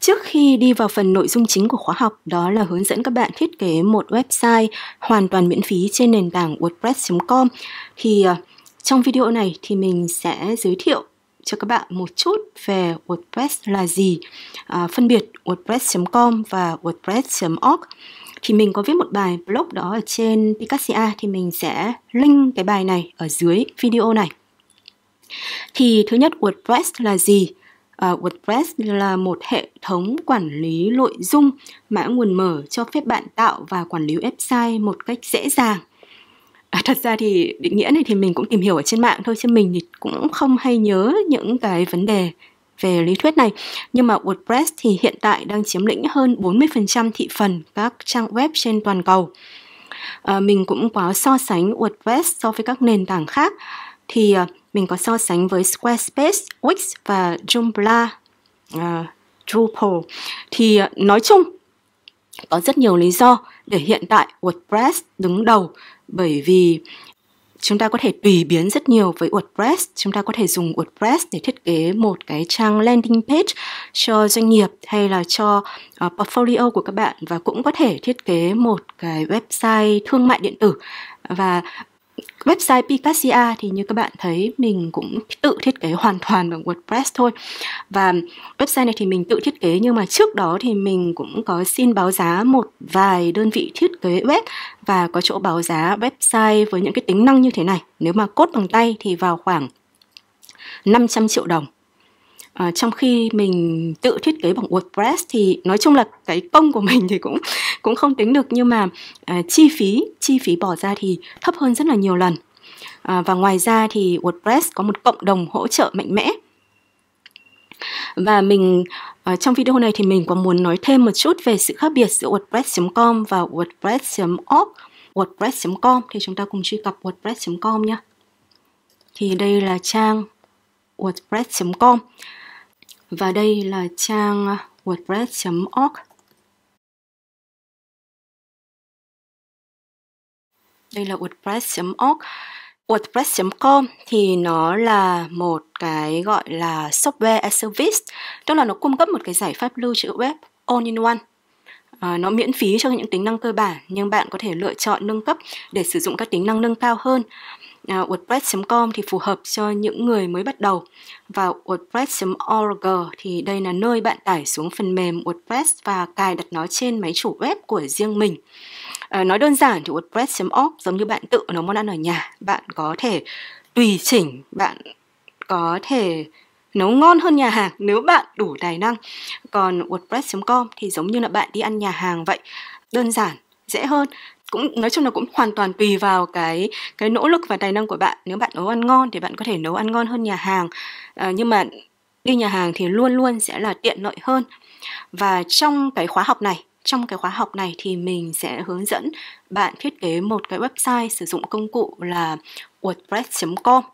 Trước khi đi vào phần nội dung chính của khóa học, đó là hướng dẫn các bạn thiết kế một website hoàn toàn miễn phí trên nền tảng wordpress.com thì ờ, trong video này thì mình sẽ giới thiệu cho các bạn một chút về WordPress là gì, à, phân biệt WordPress.com và WordPress.org. Thì mình có viết một bài blog đó ở trên Picasia thì mình sẽ link cái bài này ở dưới video này. Thì thứ nhất WordPress là gì? uh, WordPress là một hệ thống quản lý nội dung mã nguồn mở cho phép bạn tạo và quản lý website một cách dễ dàng. À, thật ra thì định nghĩa này thì mình cũng tìm hiểu ở trên mạng thôi chứ mình thì cũng không hay nhớ những cái vấn đề về lý thuyết này. Nhưng mà WordPress thì hiện tại đang chiếm lĩnh hơn 40% thị phần các trang web trên toàn cầu. À, mình cũng có so sánh WordPress so với các nền tảng khác thì ờ, mình có so sánh với Squarespace, Wix và Joomla, uh, Drupal. Thì ờ, nói chung có rất nhiều lý do để hiện tại WordPress đứng đầu bởi vì chúng ta có thể tùy biến rất nhiều với WordPress. Chúng ta có thể dùng WordPress để thiết kế một cái trang landing page cho doanh nghiệp hay là cho uh, portfolio của các bạn và cũng có thể thiết kế một cái website thương mại điện tử. Và website Picasia thì như các bạn thấy mình cũng tự thiết kế hoàn toàn bằng WordPress thôi và website này thì mình tự thiết kế nhưng mà trước đó thì mình cũng có xin báo giá một vài đơn vị thiết kế web và có chỗ báo giá website với những cái tính năng như thế này nếu mà cốt bằng tay thì vào khoảng 500 triệu đồng à, trong khi mình tự thiết kế bằng WordPress thì nói chung là cái công của mình thì cũng cũng không tính được nhưng mà à, chi phí chi phí bỏ ra thì thấp hơn rất là nhiều lần à, và ngoài ra thì WordPress có một cộng đồng hỗ trợ mạnh mẽ và mình uh, trong video này thì mình có muốn nói thêm một chút về sự khác biệt giữa WordPress.com và WordPress.org. WordPress.com thì chúng ta cùng truy cập WordPress.com nhé. Thì đây là trang wordpress.com và đây là trang wordpress.org. Đây là wordpress.org. WordPress.com thì nó là một cái gọi là software as a service, tức là nó cung cấp một cái giải pháp lưu trữ web all in one. À, nó miễn phí cho những tính năng cơ bản nhưng bạn có thể lựa chọn nâng cấp để sử dụng các tính năng nâng cao hơn À, WordPress.com thì phù hợp cho những người mới bắt đầu và WordPress.org thì đây là nơi bạn tải xuống phần mềm WordPress và cài đặt nó trên máy chủ web của riêng mình. Uh, nói đơn giản thì WordPress.org giống như bạn tự nấu món ăn ở nhà, bạn có thể tùy chỉnh, bạn có thể nấu ngon hơn nhà hàng nếu bạn đủ tài năng. Còn WordPress.com thì giống như là bạn đi ăn nhà hàng vậy, đơn giản, dễ hơn cũng nói chung là cũng hoàn toàn tùy vào cái cái nỗ lực và tài năng của bạn nếu bạn nấu ăn ngon thì bạn có thể nấu ăn ngon hơn nhà hàng à, nhưng mà đi nhà hàng thì luôn luôn sẽ là tiện lợi hơn và trong cái khóa học này trong cái khóa học này thì mình sẽ hướng dẫn bạn thiết kế một cái website sử dụng công cụ là wordpress.com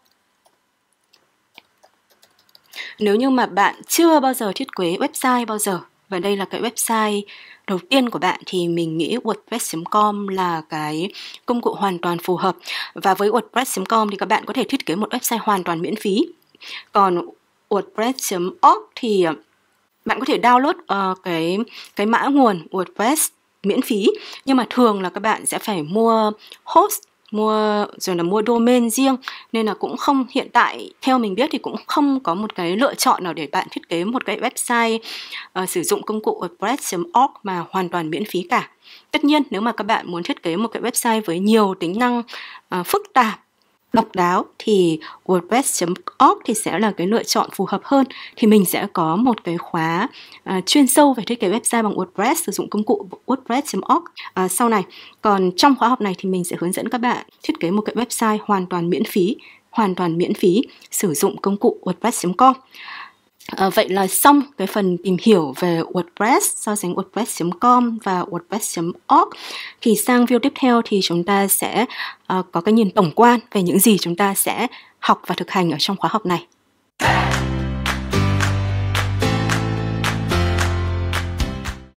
nếu như mà bạn chưa bao giờ thiết kế website bao giờ và đây là cái website đầu tiên của bạn thì mình nghĩ wordpress.com là cái công cụ hoàn toàn phù hợp và với wordpress.com thì các bạn có thể thiết kế một website hoàn toàn miễn phí còn wordpress.org thì ờ, bạn có thể download uh, cái cái mã nguồn wordpress miễn phí nhưng mà thường là các bạn sẽ phải mua host mua rồi là mua domain riêng nên là cũng không hiện tại theo mình biết thì cũng không có một cái lựa chọn nào để bạn thiết kế một cái website uh, sử dụng công cụ WordPress.org mà hoàn toàn miễn phí cả. Tất nhiên nếu mà các bạn muốn thiết kế một cái website với nhiều tính năng uh, phức tạp độc đáo thì wordpress.org thì sẽ là cái lựa chọn phù hợp hơn thì mình sẽ có một cái khóa uh, chuyên sâu về thiết kế website bằng WordPress sử dụng công cụ wordpress.org uh, à, sau này còn trong khóa học này thì mình sẽ hướng dẫn các bạn thiết kế một cái website hoàn toàn miễn phí hoàn toàn miễn phí sử dụng công cụ wordpress.com À, vậy là xong cái phần tìm hiểu về WordPress, so sánh WordPress.com và WordPress.org. Thì sang video tiếp theo thì chúng ta sẽ uh, có cái nhìn tổng quan về những gì chúng ta sẽ học và thực hành ở trong khóa học này.